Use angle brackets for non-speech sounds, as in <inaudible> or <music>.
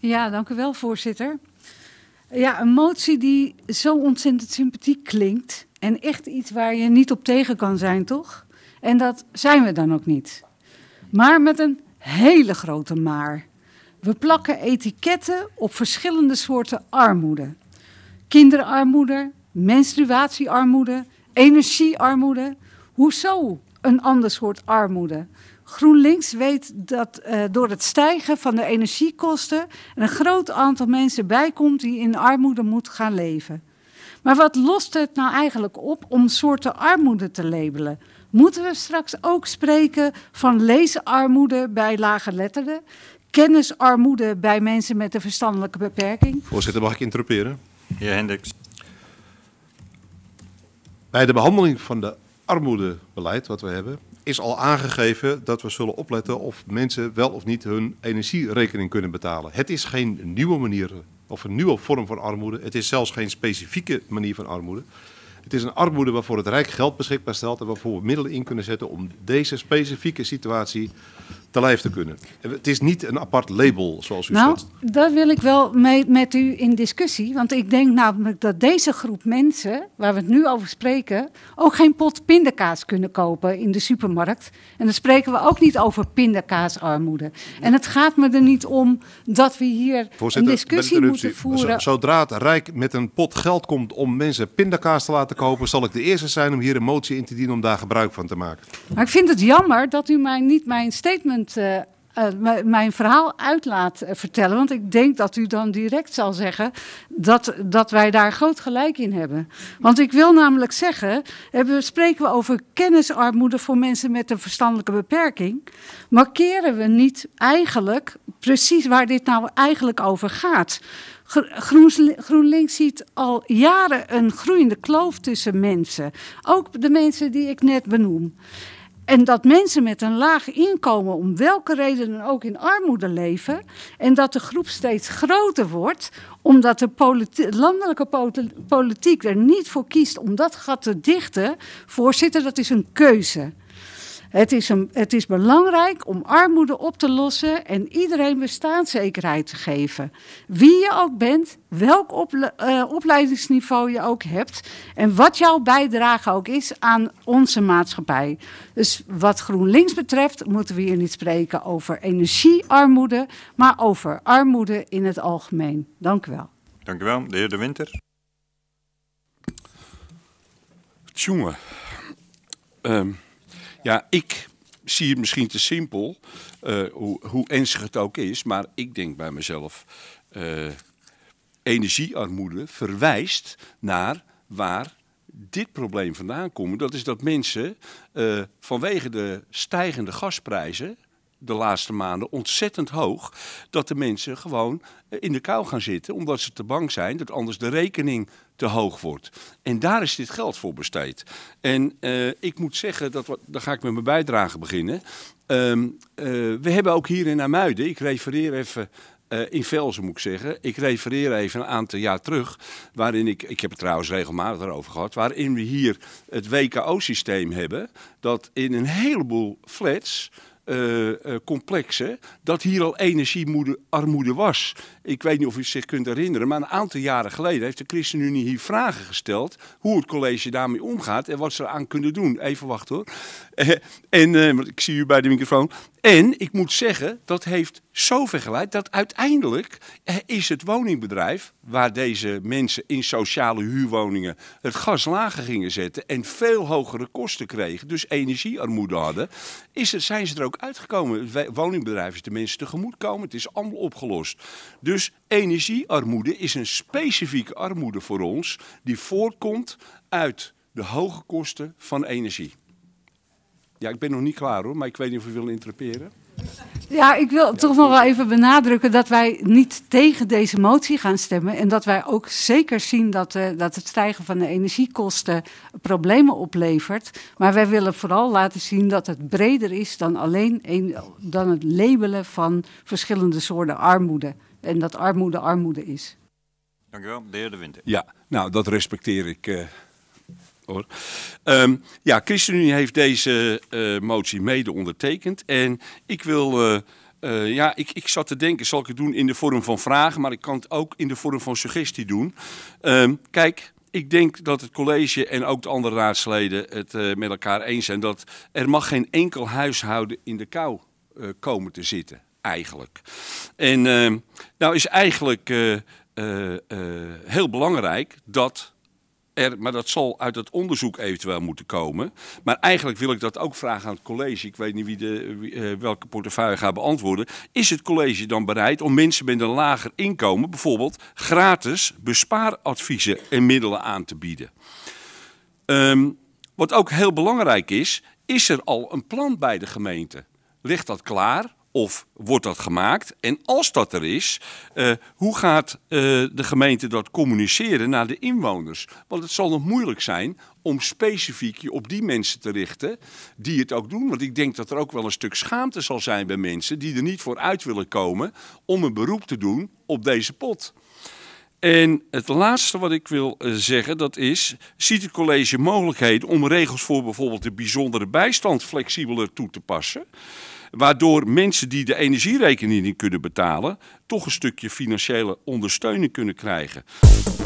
Ja, dank u wel, voorzitter. Ja, een motie die zo ontzettend sympathiek klinkt. En echt iets waar je niet op tegen kan zijn, toch? En dat zijn we dan ook niet. Maar met een hele grote maar. We plakken etiketten op verschillende soorten armoede. Kinderarmoede, menstruatiearmoede, energiearmoede. Hoezo een ander soort armoede? GroenLinks weet dat uh, door het stijgen van de energiekosten een groot aantal mensen bijkomt die in armoede moet gaan leven. Maar wat lost het nou eigenlijk op om soorten armoede te labelen? Moeten we straks ook spreken van leesarmoede bij lage lagerletterden? Kennisarmoede bij mensen met een verstandelijke beperking? Voorzitter, mag ik interroperen? Heer Hendricks. Bij de behandeling van de armoedebeleid wat we hebben, is al aangegeven dat we zullen opletten of mensen wel of niet hun energierekening kunnen betalen. Het is geen nieuwe manier of een nieuwe vorm van armoede. Het is zelfs geen specifieke manier van armoede. Het is een armoede waarvoor het Rijk geld beschikbaar stelt en waarvoor we middelen in kunnen zetten om deze specifieke situatie te lijf te kunnen. Het is niet een apart label, zoals u zegt. Nou, daar wil ik wel mee met u in discussie. Want ik denk namelijk nou, dat deze groep mensen, waar we het nu over spreken, ook geen pot pindakaas kunnen kopen in de supermarkt. En dan spreken we ook niet over pindakaasarmoede. En het gaat me er niet om dat we hier een discussie moeten voeren. Zodra het Rijk met een pot geld komt om mensen pindakaas te laten kopen, zal ik de eerste zijn om hier een motie in te dienen om daar gebruik van te maken. Maar ik vind het jammer dat u mij niet mijn statement eh, eh, mijn verhaal uit laat eh, vertellen. Want ik denk dat u dan direct zal zeggen dat, dat wij daar groot gelijk in hebben. Want ik wil namelijk zeggen, hebben, spreken we over kennisarmoede voor mensen met een verstandelijke beperking. Markeren we niet eigenlijk precies waar dit nou eigenlijk over gaat? GroenLinks ziet al jaren een groeiende kloof tussen mensen. Ook de mensen die ik net benoem. En dat mensen met een laag inkomen, om welke redenen ook, in armoede leven. En dat de groep steeds groter wordt, omdat de landelijke politiek er niet voor kiest om dat gat te dichten. Voorzitter, dat is een keuze. Het is, het is belangrijk om armoede op te lossen en iedereen bestaanszekerheid te geven. Wie je ook bent, welk eh, opleidingsniveau je ook hebt en wat jouw bijdrage ook is aan onze maatschappij. Dus wat GroenLinks betreft moeten we hier niet spreken over energiearmoede, maar over armoede in het algemeen. Dank u wel. Dank u wel, de heer De Winter. Tjonge. Um ja, ik zie het misschien te simpel, eh, hoe, hoe, ernstig het ook is, maar ik denk bij mezelf: eh, energiearmoede verwijst naar waar dit probleem vandaan komt. Dat is dat mensen eh, vanwege de stijgende gasprijzen de laatste maanden ontzettend hoog. Dat de mensen gewoon eh, in de kou gaan zitten. Omdat ze te bang zijn dat anders de rekening te hoog wordt. En daar is dit geld voor besteed. En eh, ik moet zeggen, dat we, daar ga ik met mijn bijdrage beginnen. Ehm, eh, we hebben ook hier in Amuiden, ik refereer even in Velzen moet ik zeggen. Ik refereer even een aantal jaar terug, waarin ik, ik heb het trouwens regelmatig erover gehad, waarin we hier het WKO-systeem hebben, dat in een heleboel flats uh, complex. Hè? Dat hier al energiearmoede was. Ik weet niet of u zich kunt herinneren, maar een aantal jaren geleden heeft de ChristenUnie hier vragen gesteld. Hoe het college daarmee omgaat en wat ze eraan kunnen doen. Even wachten hoor. <laughs> en uh, ik zie u bij de microfoon. En ik moet zeggen, dat heeft zover geleid dat uiteindelijk eh, is het woningbedrijf, waar deze mensen in sociale huurwoningen het gas lager gingen zetten en veel hogere kosten kregen, dus energiearmoede hadden, is het, zijn ze er ook uitgekomen. Het woningbedrijf is de mensen komen. het is allemaal opgelost. Dus energiearmoede is een specifieke armoede voor ons die voortkomt uit de hoge kosten van energie. Ja, ik ben nog niet klaar hoor, maar ik weet niet of u wil interperen. Ja, ik wil toch nog wel even benadrukken dat wij niet tegen deze motie gaan stemmen. En dat wij ook zeker zien dat, eh, dat het stijgen van de energiekosten problemen oplevert. Maar wij willen vooral laten zien dat het breder is dan alleen dan het labelen van verschillende soorten armoede. En dat armoede armoede is. Dank u wel, de heer De Winter. Ja, nou dat respecteer ik. Eh, hoor. Ehm, ja, ChristenUnie heeft deze eh, motie mede ondertekend. En ik wil. Eh, eh, ja, ik, ik zat te denken, zal ik het doen in de vorm van vragen, maar ik kan het ook in de vorm van suggestie doen. Ehm, kijk, ik denk dat het college en ook de andere raadsleden het met elkaar eens zijn dat er mag geen enkel huishouden in de kou uh, komen te zitten, eigenlijk. En ehm, nou is eigenlijk heel belangrijk dat er, maar dat zal uit het onderzoek eventueel moeten komen. Maar eigenlijk wil ik dat ook vragen aan het college. Ik weet niet wie de, eh, welke portefeuille gaat beantwoorden. Is het college dan bereid om mensen met een lager inkomen bijvoorbeeld gratis bespaaradviezen en middelen aan te bieden? Ehm, wat ook heel belangrijk is, is er al een plan bij de gemeente? Ligt dat klaar? Of wordt dat gemaakt? En als dat er is, eh, hoe gaat eh, de gemeente dat communiceren naar de inwoners? Want het zal nog moeilijk zijn om specifiek je op die mensen te richten die het ook doen. Want ik denk dat er ook wel een stuk schaamte zal zijn bij mensen die er niet voor uit willen komen om een beroep te doen op deze pot. En het laatste wat ik wil eh, zeggen, dat is, ziet het college mogelijkheden om regels voor bijvoorbeeld de bijzondere bijstand flexibeler toe te passen? Waardoor mensen die de energierekening niet kunnen betalen, toch een stukje financiële ondersteuning kunnen krijgen.